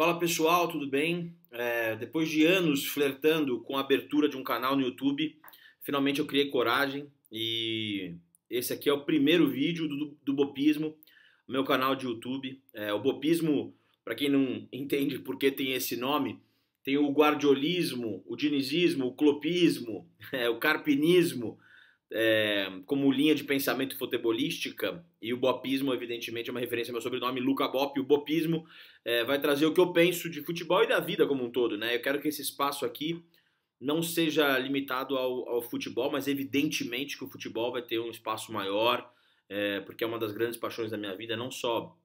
Fala pessoal, tudo bem? É, depois de anos flertando com a abertura de um canal no YouTube, finalmente eu criei coragem e esse aqui é o primeiro vídeo do, do Bopismo, meu canal de YouTube. É, o Bopismo, para quem não entende por que tem esse nome, tem o guardiolismo, o dinizismo, o clopismo, é, o carpinismo, é, como linha de pensamento futebolística, e o bopismo, evidentemente, é uma referência ao meu sobrenome, Luca Bop, o bopismo é, vai trazer o que eu penso de futebol e da vida como um todo, né? Eu quero que esse espaço aqui não seja limitado ao, ao futebol, mas evidentemente que o futebol vai ter um espaço maior, é, porque é uma das grandes paixões da minha vida, não só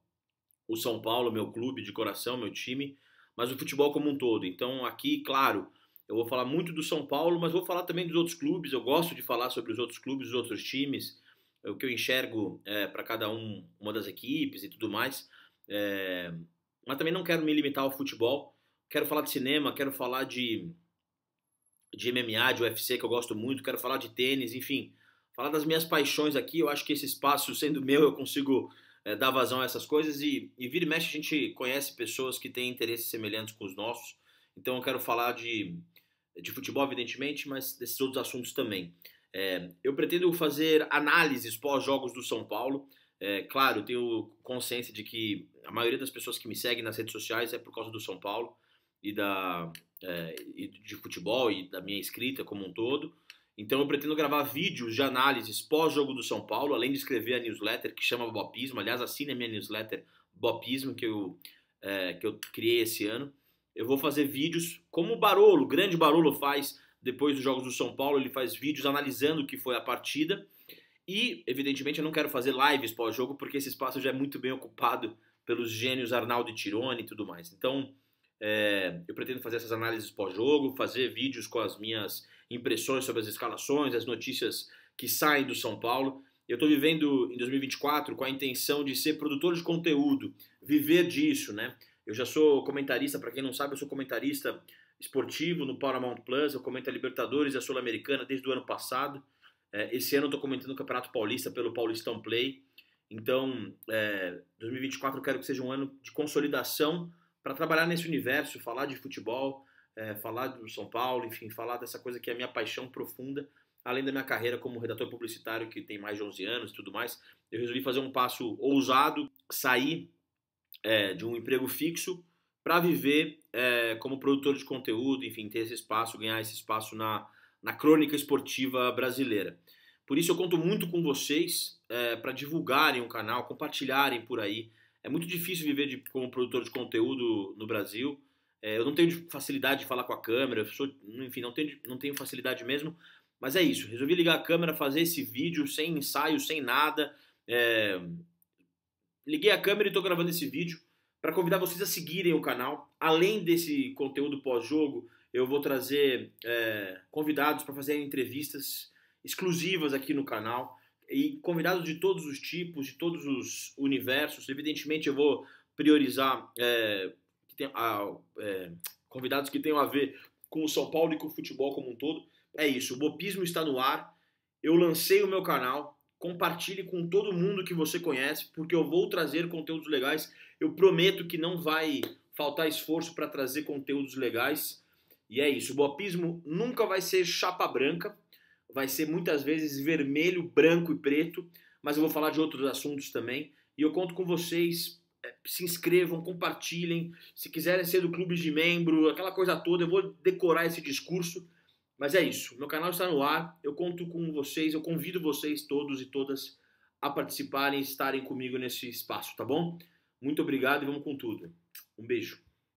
o São Paulo, meu clube de coração, meu time, mas o futebol como um todo. Então, aqui, claro eu vou falar muito do São Paulo, mas vou falar também dos outros clubes. Eu gosto de falar sobre os outros clubes, os outros times, é o que eu enxergo é, para cada um, uma das equipes e tudo mais. É, mas também não quero me limitar ao futebol. Quero falar de cinema, quero falar de, de MMA, de UFC, que eu gosto muito. Quero falar de tênis, enfim. Falar das minhas paixões aqui. Eu acho que esse espaço, sendo meu, eu consigo é, dar vazão a essas coisas. E, e vira e mexe, a gente conhece pessoas que têm interesses semelhantes com os nossos. Então eu quero falar de de futebol, evidentemente, mas desses outros assuntos também. É, eu pretendo fazer análises pós-jogos do São Paulo. É, claro, tenho consciência de que a maioria das pessoas que me seguem nas redes sociais é por causa do São Paulo e da é, e de futebol e da minha escrita como um todo. Então eu pretendo gravar vídeos de análises pós-jogo do São Paulo, além de escrever a newsletter que chama Bopismo. Aliás, assine a minha newsletter Bopismo que eu, é, que eu criei esse ano. Eu vou fazer vídeos como o Barolo, o grande Barolo faz depois dos jogos do São Paulo, ele faz vídeos analisando o que foi a partida. E, evidentemente, eu não quero fazer lives pós-jogo, porque esse espaço já é muito bem ocupado pelos gênios Arnaldo e Tirone e tudo mais. Então, é, eu pretendo fazer essas análises pós-jogo, fazer vídeos com as minhas impressões sobre as escalações, as notícias que saem do São Paulo. Eu estou vivendo em 2024 com a intenção de ser produtor de conteúdo, viver disso, né? Eu já sou comentarista, para quem não sabe, eu sou comentarista esportivo no Paramount Plus, eu comento a Libertadores e a Sul-Americana desde o ano passado. É, esse ano eu estou comentando o Campeonato Paulista pelo Paulistão Play. Então, é, 2024 eu quero que seja um ano de consolidação para trabalhar nesse universo, falar de futebol, é, falar do São Paulo, enfim, falar dessa coisa que é a minha paixão profunda, além da minha carreira como redator publicitário, que tem mais de 11 anos e tudo mais. Eu resolvi fazer um passo ousado, sair é, de um emprego fixo para viver é, como produtor de conteúdo, enfim, ter esse espaço, ganhar esse espaço na, na crônica esportiva brasileira. Por isso eu conto muito com vocês é, para divulgarem o canal, compartilharem por aí. É muito difícil viver de, como produtor de conteúdo no Brasil. É, eu não tenho facilidade de falar com a câmera, sou, enfim, não tenho, não tenho facilidade mesmo. Mas é isso, resolvi ligar a câmera, fazer esse vídeo sem ensaio, sem nada. É, Liguei a câmera e estou gravando esse vídeo para convidar vocês a seguirem o canal. Além desse conteúdo pós-jogo, eu vou trazer é, convidados para fazer entrevistas exclusivas aqui no canal e convidados de todos os tipos, de todos os universos. Evidentemente, eu vou priorizar é, é, convidados que tenham a ver com o São Paulo e com o futebol como um todo. É isso, o Bopismo está no ar. Eu lancei o meu canal, compartilhe com todo mundo que você conhece, porque eu vou trazer conteúdos legais. Eu prometo que não vai faltar esforço para trazer conteúdos legais. E é isso. O bopismo nunca vai ser chapa branca, vai ser muitas vezes vermelho, branco e preto, mas eu vou falar de outros assuntos também. E eu conto com vocês. É, se inscrevam, compartilhem. Se quiserem ser do clube de membro, aquela coisa toda, eu vou decorar esse discurso. Mas é isso, meu canal está no ar, eu conto com vocês, eu convido vocês todos e todas a participarem e estarem comigo nesse espaço, tá bom? Muito obrigado e vamos com tudo. Um beijo.